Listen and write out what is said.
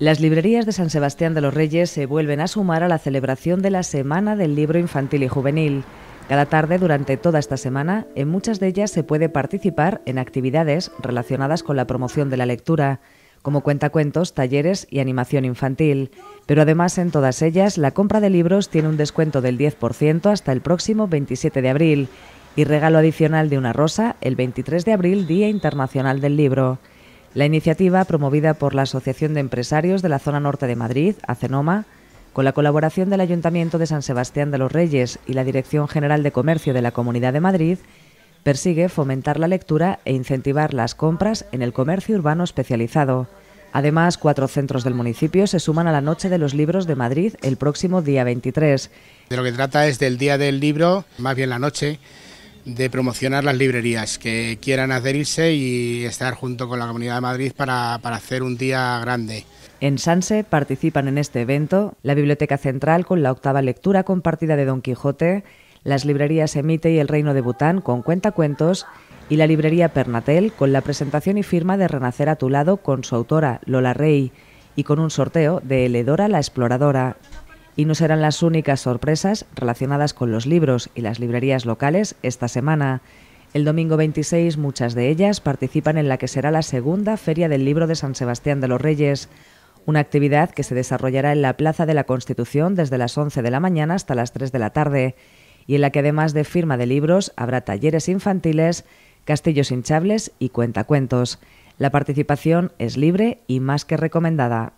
Las librerías de San Sebastián de los Reyes se vuelven a sumar a la celebración de la Semana del Libro Infantil y Juvenil. Cada tarde durante toda esta semana, en muchas de ellas se puede participar en actividades relacionadas con la promoción de la lectura, como cuentacuentos, talleres y animación infantil. Pero además en todas ellas la compra de libros tiene un descuento del 10% hasta el próximo 27 de abril y regalo adicional de una rosa el 23 de abril, Día Internacional del Libro. La iniciativa, promovida por la Asociación de Empresarios de la Zona Norte de Madrid, ACENOMA, con la colaboración del Ayuntamiento de San Sebastián de los Reyes y la Dirección General de Comercio de la Comunidad de Madrid, persigue fomentar la lectura e incentivar las compras en el comercio urbano especializado. Además, cuatro centros del municipio se suman a la Noche de los Libros de Madrid el próximo día 23. De lo que trata es del Día del Libro, más bien la noche, de promocionar las librerías que quieran adherirse y estar junto con la Comunidad de Madrid para, hacer un día grande. En Sanse participan en este evento la Biblioteca Central con la octava lectura compartida de Don Quijote, las librerías Emite y El Reino de Bután con Cuentacuentos y la librería Pernatel con la presentación y firma de Renacer a tu lado con su autora Lola Rey y con un sorteo de Eledora la Exploradora. Y no serán las únicas sorpresas relacionadas con los libros y las librerías locales esta semana. El domingo 26 muchas de ellas participan en la que será la segunda Feria del Libro de San Sebastián de los Reyes, una actividad que se desarrollará en la Plaza de la Constitución desde las 11 de la mañana hasta las 3 de la tarde, y en la que además de firma de libros habrá talleres infantiles, castillos hinchables y cuentacuentos. La participación es libre y más que recomendada.